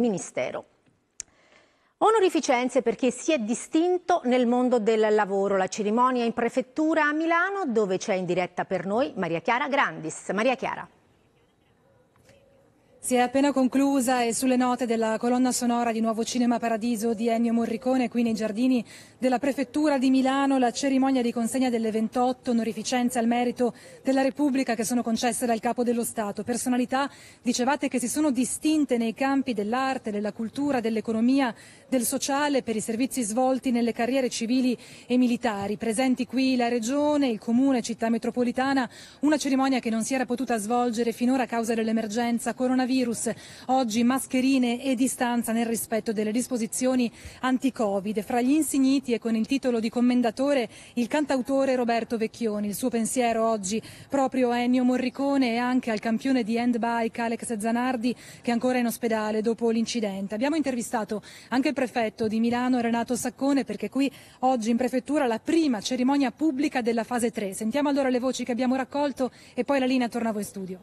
Ministero. Onorificenze per chi si è distinto nel mondo del lavoro. La cerimonia in prefettura a Milano dove c'è in diretta per noi Maria Chiara Grandis. Maria Chiara. Si è appena conclusa e sulle note della colonna sonora di Nuovo Cinema Paradiso di Ennio Morricone, qui nei giardini della Prefettura di Milano, la cerimonia di consegna delle 28 onorificenze al merito della Repubblica che sono concesse dal Capo dello Stato. Personalità, dicevate, che si sono distinte nei campi dell'arte, della cultura, dell'economia, del sociale per i servizi svolti nelle carriere civili e militari. Presenti qui la Regione, il Comune, Città Metropolitana, una cerimonia che non si era potuta svolgere finora a causa dell'emergenza coronavirus coronavirus. Oggi mascherine e distanza nel rispetto delle disposizioni anti-Covid. Fra gli insigniti e con il titolo di commendatore il cantautore Roberto Vecchioni. Il suo pensiero oggi proprio a Ennio Morricone e anche al campione di handbike Alex Zanardi che è ancora in ospedale dopo l'incidente. Abbiamo intervistato anche il prefetto di Milano Renato Saccone perché qui oggi in prefettura la prima cerimonia pubblica della fase 3. Sentiamo allora le voci che abbiamo raccolto e poi la linea torna a voi studio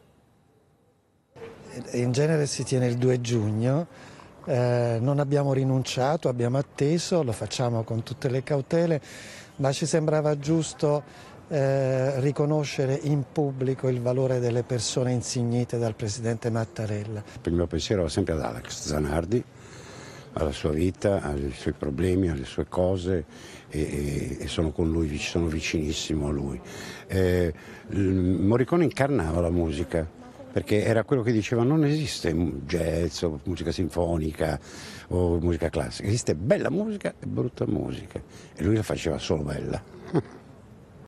in genere si tiene il 2 giugno. Eh, non abbiamo rinunciato, abbiamo atteso, lo facciamo con tutte le cautele, ma ci sembrava giusto eh, riconoscere in pubblico il valore delle persone insignite dal presidente Mattarella. Il mio pensiero va sempre ad Alex Zanardi, alla sua vita, ai suoi problemi, alle sue cose e, e sono con lui, sono vicinissimo a lui. Eh, Morricone incarnava la musica perché era quello che diceva non esiste jazz o musica sinfonica o musica classica, esiste bella musica e brutta musica e lui la faceva solo bella.